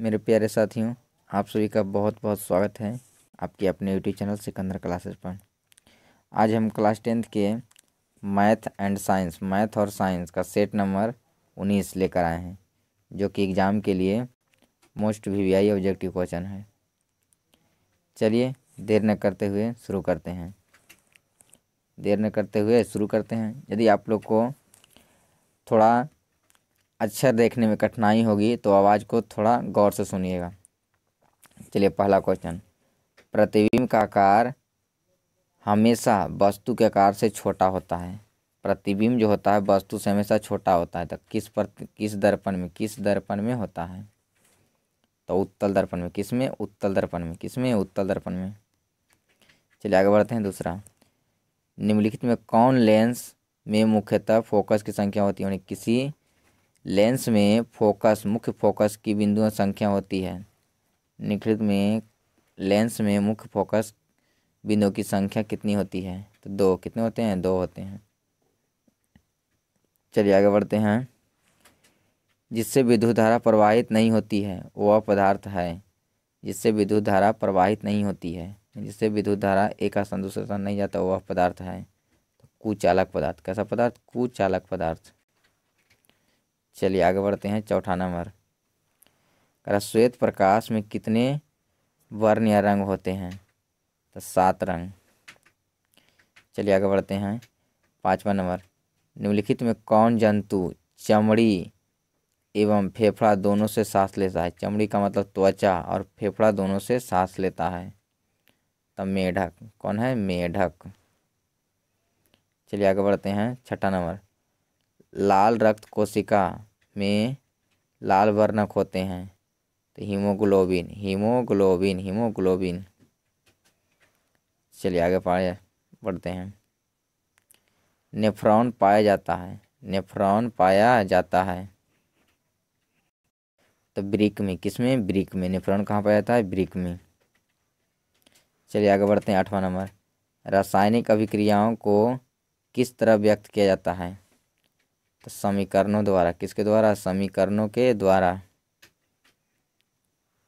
मेरे प्यारे साथियों आप सभी का बहुत बहुत स्वागत है आपके अपने यूट्यूब चैनल सिकंदर क्लासेस पर आज हम क्लास टेंथ के मैथ एंड साइंस मैथ और साइंस का सेट नंबर उन्नीस लेकर आए हैं जो कि एग्ज़ाम के लिए most V V I objective question है चलिए देर न करते हुए शुरू करते हैं देर न करते हुए शुरू करते हैं यदि आप लोग को थोड़ा अक्षर देखने में कठिनाई होगी तो आवाज़ को थोड़ा गौर से सुनिएगा चलिए पहला क्वेश्चन प्रतिबिंब का आकार हमेशा वस्तु के आकार से छोटा होता है प्रतिबिंब जो होता है वस्तु से हमेशा छोटा होता है तो किस पर किस दर्पण में किस दर्पण में होता है तो उत्तल दर्पण में किस में उत्तल दर्पण में किस में उत्तल दर्पण में चलिए आगे बढ़ते हैं दूसरा निम्नलिखित में कौन लेंस में मुख्यतः फोकस की संख्या होती है यानी किसी लेंस में फोकस मुख्य फोकस की बिंदुओं संख्या होती है निखृत में लेंस में मुख्य फोकस बिंदुओं की संख्या कितनी होती है तो दो कितने होते हैं दो होते हैं चलिए आगे बढ़ते हैं जिससे विद्युत धारा प्रवाहित नहीं होती है वह पदार्थ है जिससे विद्युत धारा प्रवाहित नहीं होती है जिससे विद्युत धारा एक स्थान दूसरे स्थान नहीं जाता वह पदार्थ है तो कुचालक पदार्थ कैसा पदार्थ कुचालक पदार्थ चलिए आगे बढ़ते हैं चौथा नंबर करा श्वेत प्रकाश में कितने वर्ण या रंग होते हैं तो सात रंग चलिए आगे बढ़ते हैं पाँचवा नंबर निम्नलिखित में कौन जंतु चमड़ी एवं फेफड़ा दोनों से सांस लेता है चमड़ी का मतलब त्वचा और फेफड़ा दोनों से सांस लेता है तब तो मेढक कौन है मेढक चलिए आगे बढ़ते हैं छठा नंबर लाल रक्त कोशिका में लाल वर्णक होते हैं तो हीमोग्लोबिन हीमोग्लोबिन हीमोग्लोबिन चलिए आगे पाए बढ़ते हैं नेफ्रॉन पाया जाता है नेफ्रॉन पाया जाता है तो ब्रिक में किस में ब्रिक में नेफ्रॉन कहाँ पाया जाता है ब्रिक में चलिए आगे बढ़ते हैं आठवां नंबर रासायनिक अभिक्रियाओं को किस तरह व्यक्त किया जाता है समीकरणों द्वारा किसके द्वारा समीकरणों के द्वारा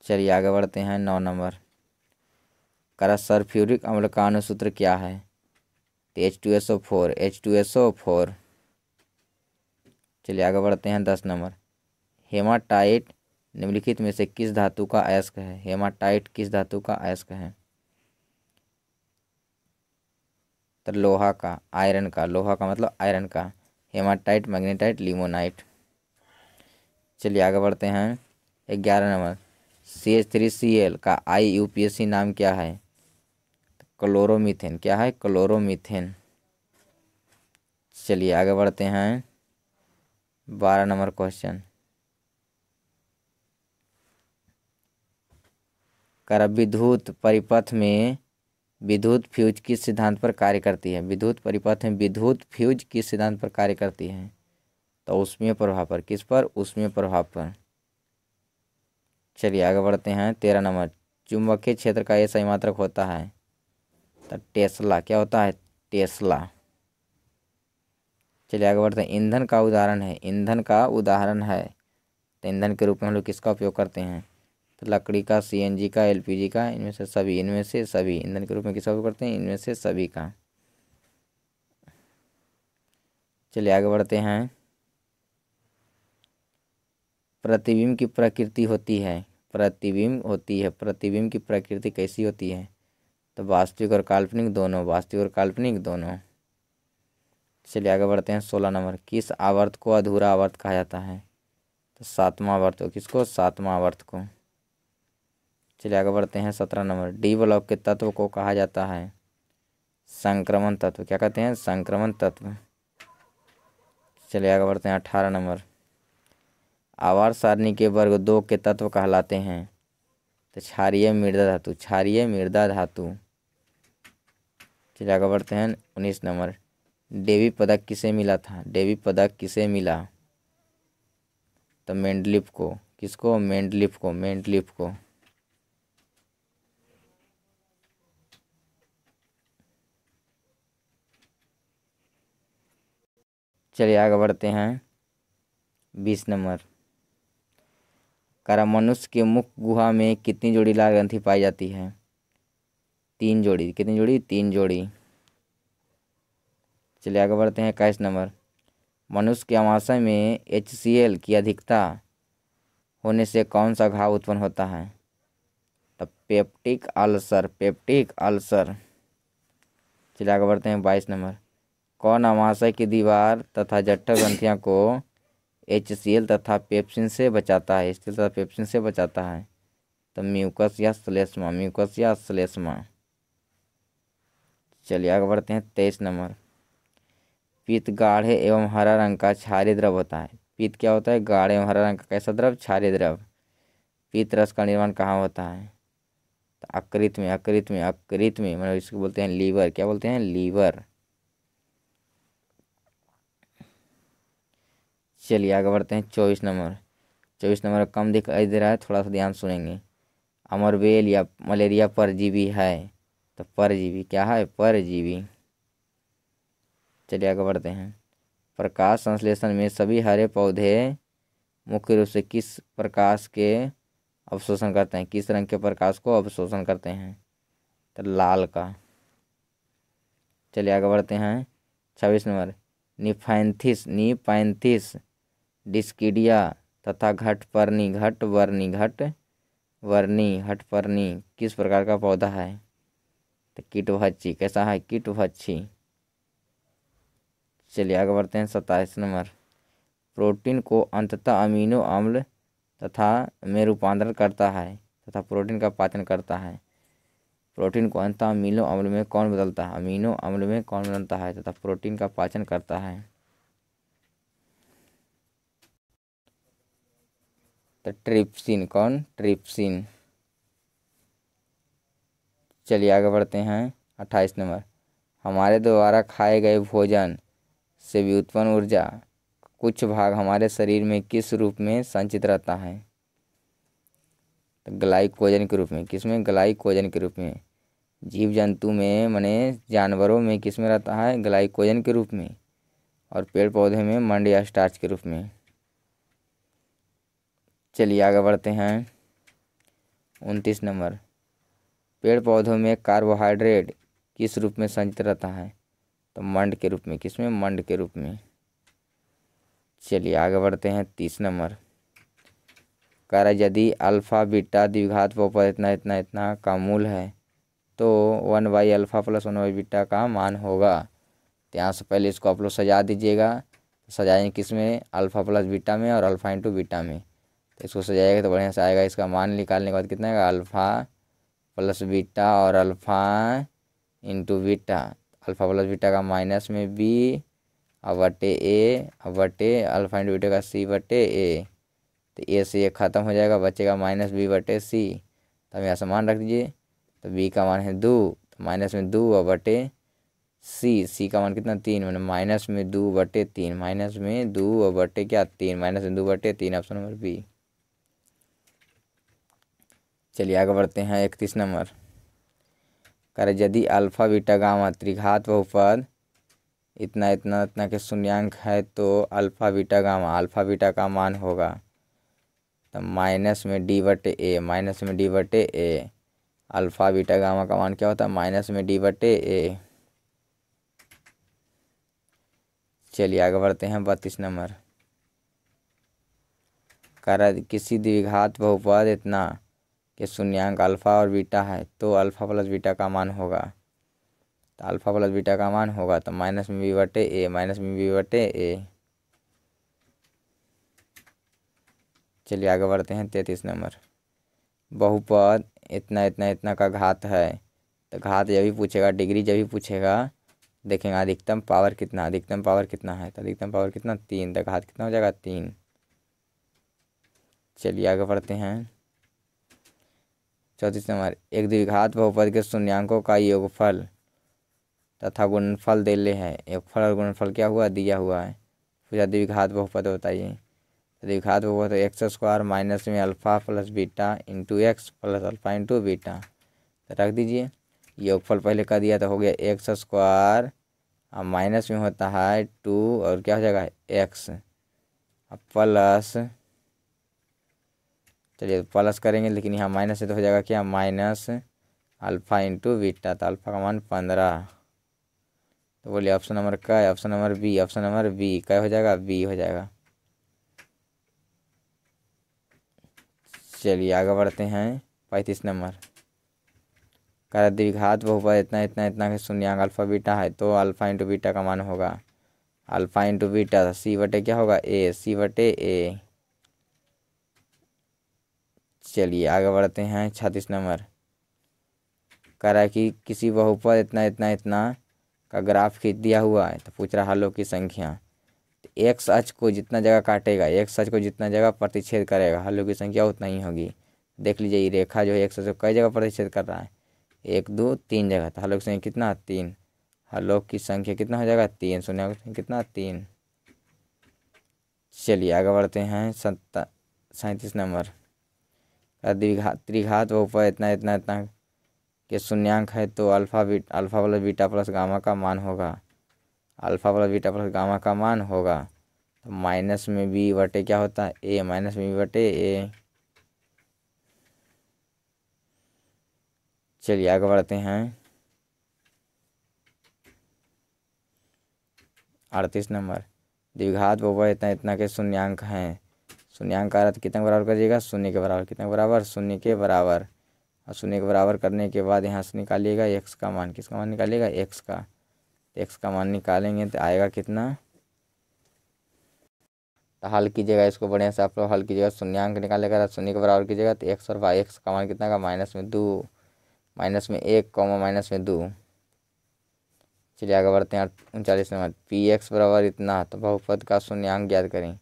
चलिए आगे बढ़ते हैं नौ नंबर करा सरफ्यूरिक अम्ल का अनुसूत्र क्या है H two S O four H two S O four चलिए आगे बढ़ते हैं दस नंबर हेमाटाइट निम्नलिखित में से किस धातु का अयस्क है हेमाटाइट किस धातु का अयस्क है तो लोहा का आयरन का लोहा का मतलब आयरन का हेमाटाइट मैग्नेटाइट लिमोनाइट चलिए आगे बढ़ते हैं ग्यारह number C H three C L का I U P S C नाम क्या है क्लोरोमीथेन क्या है क्लोरोमीथेन चलिए आगे बढ़ते हैं बारह नंबर क्वेश्चन करबिधूत परिपथ में विद्युत फ्यूज किस सिद्धांत पर कार्य करती है विद्युत परिपथ में विद्युत फ्यूज किस सिद्धांत पर कार्य करती है तो उसमें प्रभाव पर किस पर उसमें प्रभाव पर चलिए आगे बढ़ते हैं तेरह नंबर चुंबकीय क्षेत्र का यह सही मात्रक होता है तो टेस्ला क्या होता है टेस्ला चलिए आगे बढ़ते हैं ईंधन का उदाहरण है ईंधन का उदाहरण है तो ईंधन के रूप में हम लोग किसका उपयोग करते हैं तो लकड़ी का सीएनजी का एलपीजी का इनमें से सभी इनमें से सभी ईंधन के रूप में किसका करते हैं इनमें से सभी का चलिए आगे बढ़ते हैं प्रतिबिंब की प्रकृति होती है प्रतिबिंब होती है प्रतिबिंब की प्रकृति कैसी होती है तो वास्तविक और काल्पनिक दोनों वास्तविक और काल्पनिक दोनों चलिए आगे बढ़ते हैं सोलह नंबर किस आवर्त को अधूरा आवर्त कहा जाता है तो सातवां आवर्त को किसको सातवां आवर्त को चलिए आगे बढ़ते हैं सत्रह नंबर डी ब्लॉक के तत्व को कहा जाता है संक्रमण तत्व क्या कहते हैं संक्रमण तत्व चलिए आगे बढ़ते हैं अठारह नंबर आवार सारणी के वर्ग दो के तत्व कहलाते हैं तो क्षारिय मृदा धातु क्षारिय मृदा धातु चलिए आगे बढ़ते हैं उन्नीस नंबर डेवी पदक किसे मिला था डेवी पदक किसे मिला तो मेंडलिप को किसको मेंडलिप को मेंडलिप को चलिए आगे बढ़ते हैं बीस नंबर करा मनुष्य के मुख गुहा में कितनी जोड़ी लाल ग्रंथि पाई जाती है तीन जोड़ी कितनी जोड़ी तीन जोड़ी चलिए आगे बढ़ते हैं इक्कीस नंबर मनुष्य के आमाशय में एच की अधिकता होने से कौन सा घाव उत्पन्न होता है तो पेप्टिक अल्सर पेप्टिक अल्सर चलिए आगे बढ़ते हैं बाईस नंबर कौन अमाशय की दीवार तथा जठर ग्रंथियां को एच तथा पेप्सिन से बचाता है स्टील तथा पेप्सिन से बचाता है तो म्यूकस या सलेस्मा म्यूकस या सलेस्मा चलिए आगे बढ़ते हैं तेईस नंबर पीत गाढ़े एवं हरा रंग का क्षारीय द्रव होता है पीत क्या होता है गाढ़े एवं हरा रंग का कैसा द्रव क्षारीय द्रव पीत रस का निर्माण कहाँ होता है तो अकृत में अकृत में अकृत में मतलब इसको बोलते हैं लीवर क्या बोलते हैं लीवर चलिए आगे बढ़ते हैं चौबीस नंबर चौबीस नंबर कम दिखाई दे रहा है थोड़ा सा ध्यान सुनेंगे अमरबेल या मलेरिया परजीवी है तो परजीवी क्या है परजीवी चलिए आगे बढ़ते हैं प्रकाश संश्लेषण में सभी हरे पौधे मुख्य रूप से किस प्रकाश के अवशोषण करते हैं किस रंग के प्रकाश को अवशोषण करते हैं तो लाल का चलिए आगे बढ़ते हैं छब्बीस नंबर निफाइंथिस निपाइंथिस डिस्किडिया तथा परनी घट वर्णी घट वर्णी परनी किस प्रकार का पौधा है तो भच्छी कैसा है भच्छी चलिए आगे बढ़ते हैं सत्ताईस नंबर प्रोटीन को अंततः अमीनो अम्ल तथा में रूपांतरण करता है तथा प्रोटीन का पाचन करता है प्रोटीन को अंततः अमीनो अम्ल में कौन बदलता है अमीनो अम्ल में कौन बदलता है तथा प्रोटीन का पाचन करता है तो ट्रिप्सिन कौन ट्रिप्सिन चलिए आगे बढ़ते हैं अट्ठाईस नंबर हमारे द्वारा खाए गए भोजन से भी उत्पन्न ऊर्जा कुछ भाग हमारे शरीर में किस रूप में संचित रहता है तो ग्लाइकोजन के रूप में किस में ग्लाइकोजन के रूप में जीव जंतु में मने जानवरों में किस में रहता है ग्लाइकोजन के रूप में और पेड़ पौधे में मंड या स्टार्च के रूप में चलिए आगे बढ़ते हैं उनतीस नंबर पेड़ पौधों में कार्बोहाइड्रेट किस रूप में संचित रहता है तो मंड के रूप में किस में मंड के रूप में चलिए आगे बढ़ते हैं तीस नंबर कह यदि अल्फ़ा बीटा द्विघात पर ऊपर इतना इतना इतना का मूल है तो one by alpha plus one by beta का मान होगा तो यहाँ से पहले इसको आप लोग सजा दीजिएगा सजाएँ किस में अल्फ़ा प्लस बीटा में और अल्फ़ा इंटू बीटा में इसको सजाएगा तो बढ़िया से आएगा इसका मान निकालने के बाद कितना आएगा अल्फ़ा प्लस बीटा और alpha into beta alpha plus beta का माइनस में बी और बटे ए और बटे अल्फ़ा इंटू बीटा का सी बटे ए तो ए से ये ख़त्म हो जाएगा बचेगा माइनस बी बटे सी तो हम यहाँ समान रख दीजिए तो बी का मान है दो तो माइनस में दो और बटे सी सी का मान कितना तीन मैंने माइनस में दो बटे तीन माइनस में दो और बटे क्या तीन माइनस में दो बटे तीन ऑप्शन नंबर बी चलिए आगे बढ़ते हैं इकतीस नंबर कर यदि अल्फा बीटा गामा त्रिघात बहुपद इतना इतना इतना के शून्यंक है तो alpha beta gamma alpha beta का मान होगा तो माइनस में डी बटे ए माइनस में डी बटे ए अल्फा बीटा गामा का मान क्या होता है माइनस में डी बटे ए चलिए आगे बढ़ते हैं बत्तीस नंबर कर किसी द्विघात बहुपद इतना के शून्यंक अल्फ़ा और बीटा है तो अल्फ़ा प्लस बीटा का मान होगा तो अल्फ़ा प्लस बीटा का मान होगा तो माइनस में बी बटे ए माइनस में बी बटे ए चलिए आगे बढ़ते हैं तैतीस नंबर बहुपद इतना इतना इतना का घात है तो घात जब भी पूछेगा डिग्री जब भी पूछेगा देखेंगे अधिकतम पावर कितना अधिकतम पावर कितना है तो अधिकतम पावर कितना तीन तो घात कितना हो जाएगा तीन चलिए आगे बढ़ते हैं चौतीस नंबर एक द्विघात बहुपद के शून्यंकों का योगफल तथा गुणफल देले है योगफल और गुणफल क्या हुआ दिया हुआ है पूछा द्विघात बहुपद बताइए द्विघात बहुपद एक्स स्क्वायर माइनस में alpha plus beta into x plus alpha into beta तो रख दीजिए योगफल पहले कर दिया तो हो गया एक्स स्क्वायर अब माइनस में होता है टू और क्या हो जाएगा एक्स प्लस चलिए प्लस करेंगे लेकिन यहाँ माइनस है तो हो जाएगा क्या माइनस अल्फ़ा इंटू बीटा तो अल्फ़ा का मान पंद्रह तो बोलिए ऑप्शन नंबर का है option number B option number B क्या हो जाएगा बी हो जाएगा चलिए आगे बढ़ते हैं पैंतीस नंबर कह द्विघात बहुपद इतना इतना इतना के शून्यांग अल्फ़ा बीटा है तो अल्फ़ा इंटू बीटा का मान होगा अल्फ़ा इंटू बीटा सी बटे क्या होगा ए सी बटे ए चलिए आगे बढ़ते हैं छत्तीस नंबर कह रहा है कि किसी बहुपद इतना इतना इतना का ग्राफ खींच दिया हुआ है तो पूछ रहा हलों की संख्या तो एक सच को जितना जगह काटेगा एक सच को जितना जगह प्रतिच्छेद करेगा हलों की संख्या उतना ही होगी देख लीजिए ये रेखा जो है एक सच को कई जगह प्रतिच्छेद कर रहा है एक दो तीन जगह तो हलों की संख्या कितना तीन हलों की संख्या कितना हो जाएगा तीन शून्य कितना तीन चलिए आगे बढ़ते हैं सत्ता सैंतीस नंबर त्रिघात त्रिघात व ऊपर इतना इतना इतना के शून्यंक है तो alpha beta alpha plus beta plus gamma का मान होगा alpha plus beta plus gamma का मान होगा तो माइनस में बी बटे क्या होता है ए माइनस में बी बटे ए चलिए आगे बढ़ते हैं अड़तीस नंबर द्विघात वो इतना इतना के शून्यंक हैं शून्य है तो कितने बराबर करिएगा शून्य के बराबर कितने बराबर शून्य के बराबर और शून्य के बराबर करने के बाद यहाँ से निकालिएगा एक्स का मान किसका मान निकालिएगा एक्स का तो एक्स का मान निकालेंगे तो आएगा कितना तो हल कीजिएगा इसको बढ़िया से आप लोग हल कीजिएगा शून्यांक निकालेगा शून्य के बराबर कीजिएगा तो एक्स और वाई एक्स का मान कितना का माइनस में दो माइनस में एक कॉमा माइनस में दो चलिए आगे बढ़ते हैं उनचालीस नंबर पी एक्स बराबर इतना तो बहुपद का शून्यंक ज्ञात करें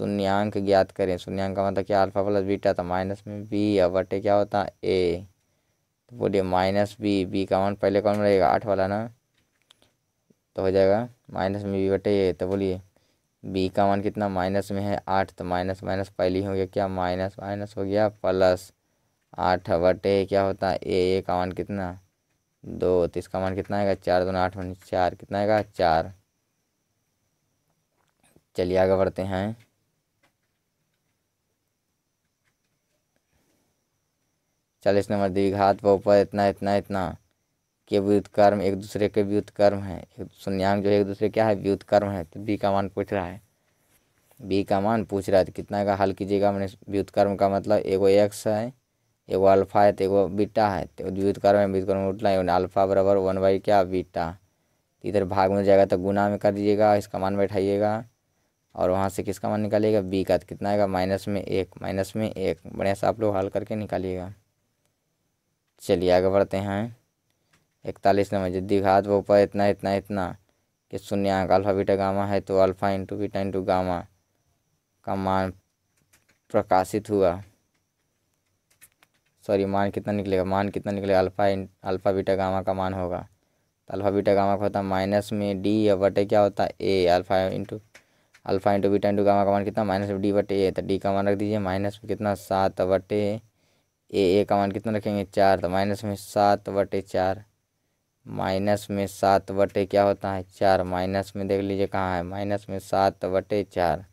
शून्यंक ज्ञात करें शून्यंक का मतलब क्या अल्फा प्लस बीटा तो माइनस में बी और बटे क्या होता है ए तो बोलिए माइनस बी बी का मान पहले कौन रहेगा आठ वाला ना तो हो जाएगा माइनस में बी बटे ए तो बोलिए बी का मान कितना माइनस में है आठ तो माइनस माइनस पहले हो गया क्या माइनस माइनस हो गया प्लस आठ बटे क्या होता है ए ए का मान कितना दो तो इसका मान कितना आएगा चार दोनों आठ चार कितना आएगा चार चलिए आगे बढ़ते हैं चालीस नंबर द्विघात व ऊपर इतना इतना इतना के व्युतकर्म एक दूसरे के व्युतकर्म है शून्यांक जो है एक दूसरे क्या है व्युतकर्म है तो बी का मान पूछ रहा है बी का मान पूछ रहा है तो कितना का हल कीजिएगा मैंने व्युतकर्म का मतलब एगो एक्स है एगो अल्फा है तो एगो बीटा है तो व्युतकर्म है व्युतकर्म उठना है अल्फा बराबर वन बाई क्या बीटा तो इधर भाग में जाएगा तो गुना में कर दीजिएगा इसका मान बैठाइएगा और वहाँ से किसका मान निकालिएगा बी का तो कितना आएगा माइनस में एक माइनस में एक बढ़िया सा आप लोग हल करके निकालिएगा चलिए आगे बढ़ते हैं इकतालीस नंबर जो दिघात वो ऊपर इतना इतना इतना कि शून्य अंक अल्फा बीटा गामा है तो alpha into beta into gamma का मान प्रकाशित हुआ सॉरी मान कितना निकलेगा मान कितना निकलेगा अल्फा इन अल्फा बीटा गामा का मान होगा तो अल्फा बीटा गामा का होता है माइनस में डी या बटे क्या होता है A alpha into alpha into beta into gamma का मान कितना माइनस में डी बटे ए तो डी का मान रख दीजिए माइनस में कितना सात बटे ए ए का मान कितना रखेंगे चार तो माइनस में सात बटे चार माइनस में सात बटे क्या होता है चार माइनस में देख लीजिए कहाँ है माइनस में सात बटे चार